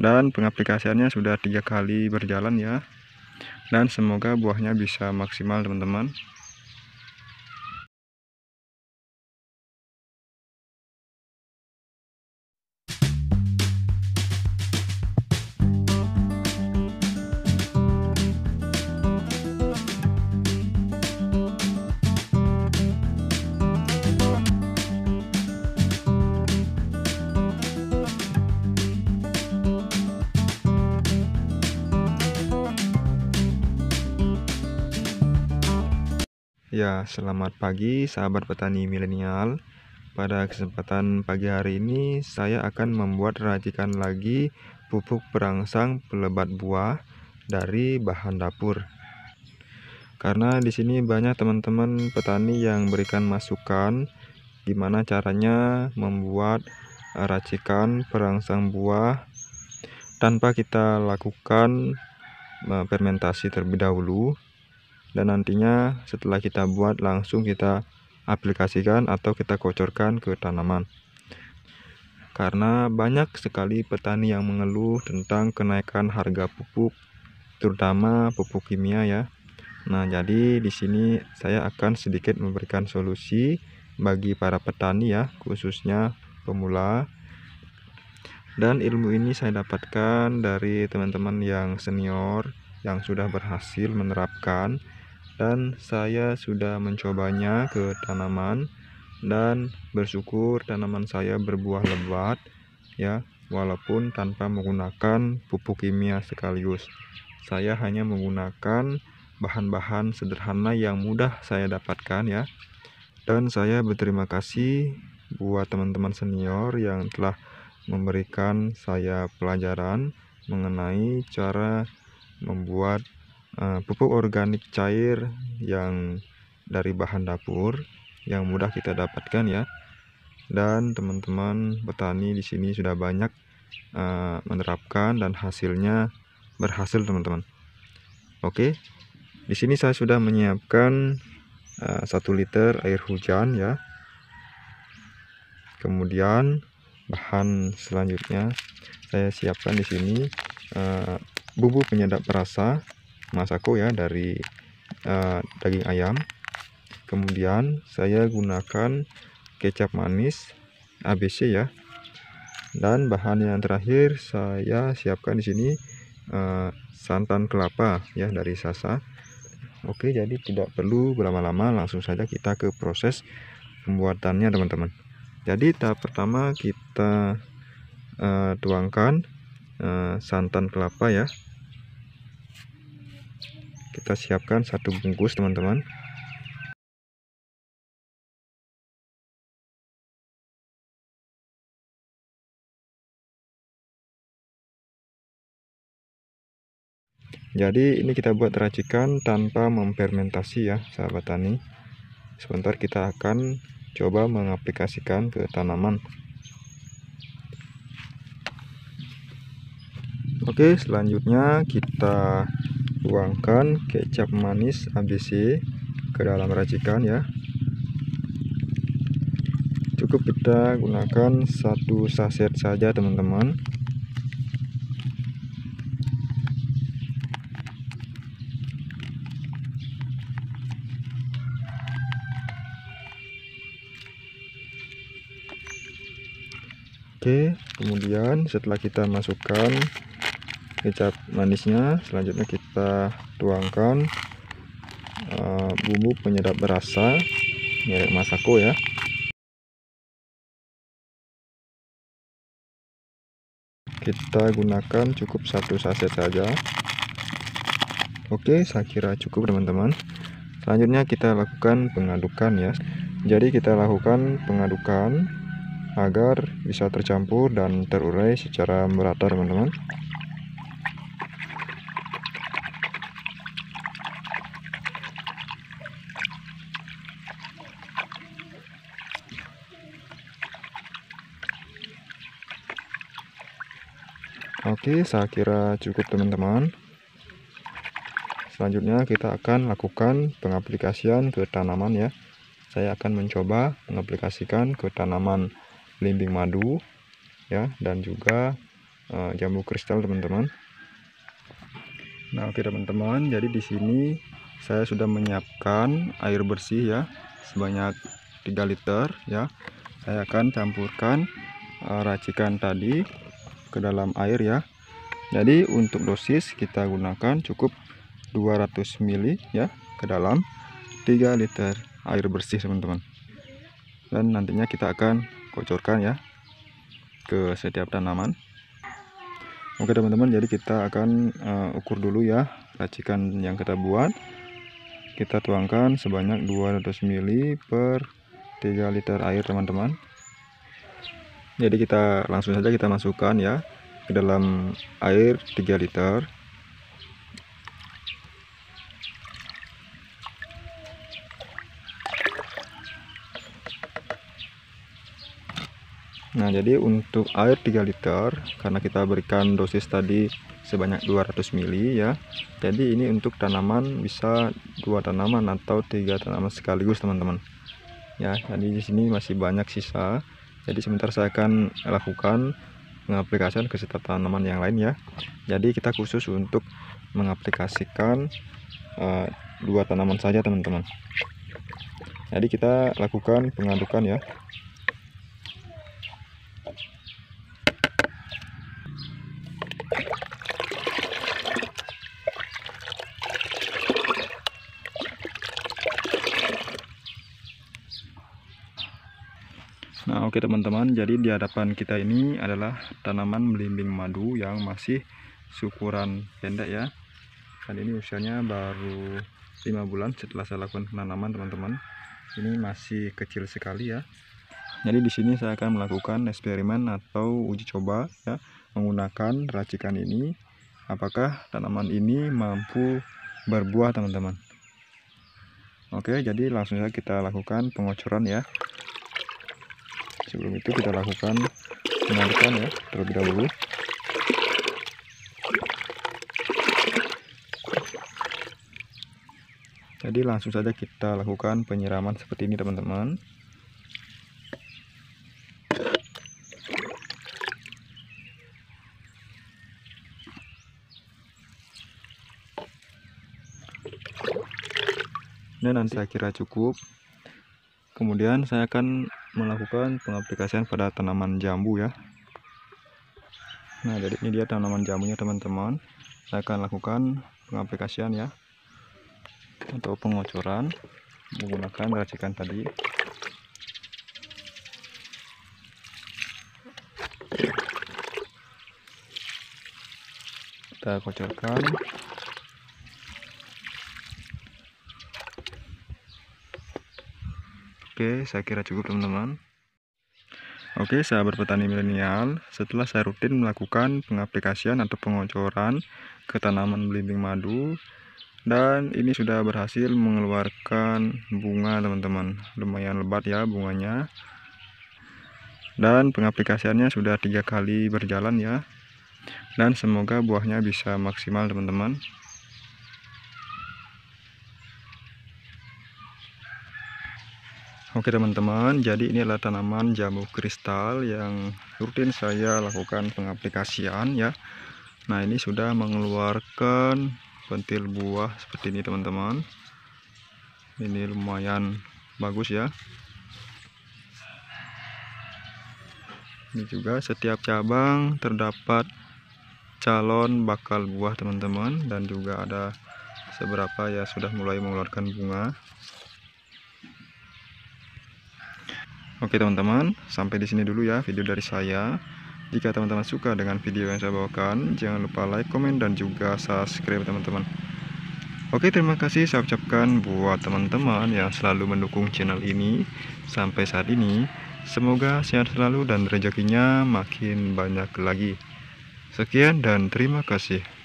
dan pengaplikasiannya sudah tiga kali berjalan ya dan semoga buahnya bisa maksimal teman-teman Ya, selamat pagi sahabat petani milenial. Pada kesempatan pagi hari ini, saya akan membuat racikan lagi pupuk perangsang pelebat buah dari bahan dapur. Karena di sini banyak teman-teman petani yang berikan masukan gimana caranya membuat racikan perangsang buah tanpa kita lakukan eh, fermentasi terlebih dahulu dan nantinya setelah kita buat langsung kita aplikasikan atau kita kocorkan ke tanaman karena banyak sekali petani yang mengeluh tentang kenaikan harga pupuk terutama pupuk kimia ya Nah, jadi di sini saya akan sedikit memberikan solusi bagi para petani ya, khususnya pemula. Dan ilmu ini saya dapatkan dari teman-teman yang senior yang sudah berhasil menerapkan dan saya sudah mencobanya ke tanaman dan bersyukur tanaman saya berbuah lebat ya walaupun tanpa menggunakan pupuk kimia sekaligus saya hanya menggunakan bahan-bahan sederhana yang mudah saya dapatkan ya dan saya berterima kasih buat teman-teman senior yang telah memberikan saya pelajaran mengenai cara membuat Eh, pupuk organik cair yang dari bahan dapur yang mudah kita dapatkan ya. Dan teman-teman petani di sini sudah banyak eh, menerapkan dan hasilnya berhasil teman-teman. Oke. Di sini saya sudah menyiapkan uh, liter air hujan ya. Kemudian bahan selanjutnya saya siapkan di sini uh, bumbu penyedap rasa masako ya dari uh, daging ayam kemudian saya gunakan kecap manis ABC ya dan bahan yang terakhir saya siapkan di sini uh, santan kelapa ya dari Sasa Oke jadi tidak perlu berlama-lama langsung saja kita ke proses pembuatannya teman-teman jadi tahap pertama kita uh, tuangkan uh, santan kelapa ya kita siapkan satu bungkus teman-teman jadi ini kita buat racikan tanpa memfermentasi ya sahabat tani sebentar kita akan coba mengaplikasikan ke tanaman oke selanjutnya kita tuangkan kecap manis ABC ke dalam racikan ya cukup kita gunakan satu saset saja teman-teman Oke, kemudian setelah kita masukkan kecap manisnya, selanjutnya kita kita tuangkan uh, eh, bumbu penyedap berasa merek Masako ya kita gunakan cukup satu saset saja oke saya kira cukup teman-teman selanjutnya kita lakukan pengadukan ya jadi kita lakukan pengadukan agar bisa tercampur dan terurai secara merata teman-teman saya kira cukup teman-teman selanjutnya kita akan lakukan pengaplikasian ke tanaman ya saya akan mencoba mengaplikasikan ke tanaman limbing madu ya dan juga e, jambu kristal teman-teman nah oke teman-teman jadi di sini saya sudah menyiapkan air bersih ya sebanyak 3 liter ya saya akan campurkan e, racikan tadi ke dalam air ya jadi untuk dosis kita gunakan cukup 200 ml ya ke dalam 3 liter air bersih teman-teman dan nantinya kita akan kocorkan ya ke setiap tanaman Oke teman-teman jadi kita akan uh, ukur dulu ya racikan yang kita buat kita tuangkan sebanyak 200 ml per 3 liter air teman-teman jadi kita langsung saja kita masukkan ya ke dalam air 3 liter Nah, jadi untuk air 3 liter karena kita berikan dosis tadi sebanyak 200 ml ya. Jadi ini untuk tanaman bisa dua tanaman atau tiga tanaman sekaligus, teman-teman. Ya, jadi di sini masih banyak sisa. Jadi sebentar saya akan lakukan mengaplikasikan ke setiap tanaman yang lain ya jadi kita khusus untuk mengaplikasikan uh, dua tanaman saja teman-teman jadi kita lakukan pengadukan ya Oke teman-teman, jadi di hadapan kita ini adalah tanaman belimbing madu yang masih syukuran pendek ya. Dan ini usianya baru 5 bulan setelah saya lakukan penanaman teman-teman. Ini masih kecil sekali ya. Jadi di sini saya akan melakukan eksperimen atau uji coba ya menggunakan racikan ini. Apakah tanaman ini mampu berbuah teman-teman? Oke, jadi langsung saja kita lakukan pengocoran ya sebelum itu kita lakukan penarikan ya terlebih dahulu jadi langsung saja kita lakukan penyiraman seperti ini teman-teman dan nanti saya kira cukup kemudian saya akan melakukan pengaplikasian pada tanaman jambu ya nah jadi ini dia tanaman jambunya teman-teman saya akan lakukan pengaplikasian ya atau pengocoran menggunakan racikan tadi kita kocorkan Oke, saya kira cukup teman-teman. Oke, sahabat petani milenial, setelah saya rutin melakukan pengaplikasian atau pengocoran ke tanaman belimbing madu, dan ini sudah berhasil mengeluarkan bunga teman-teman. Lumayan lebat ya bunganya. Dan pengaplikasiannya sudah tiga kali berjalan ya. Dan semoga buahnya bisa maksimal teman-teman. Oke teman-teman, jadi ini adalah tanaman jambu kristal yang rutin saya lakukan pengaplikasian ya. Nah ini sudah mengeluarkan pentil buah seperti ini teman-teman. Ini lumayan bagus ya. Ini juga setiap cabang terdapat calon bakal buah teman-teman dan juga ada seberapa ya sudah mulai mengeluarkan bunga. Oke teman-teman, sampai di sini dulu ya video dari saya. Jika teman-teman suka dengan video yang saya bawakan, jangan lupa like, komen, dan juga subscribe teman-teman. Oke, terima kasih saya ucapkan buat teman-teman yang selalu mendukung channel ini sampai saat ini. Semoga sehat selalu dan rezekinya makin banyak lagi. Sekian dan terima kasih.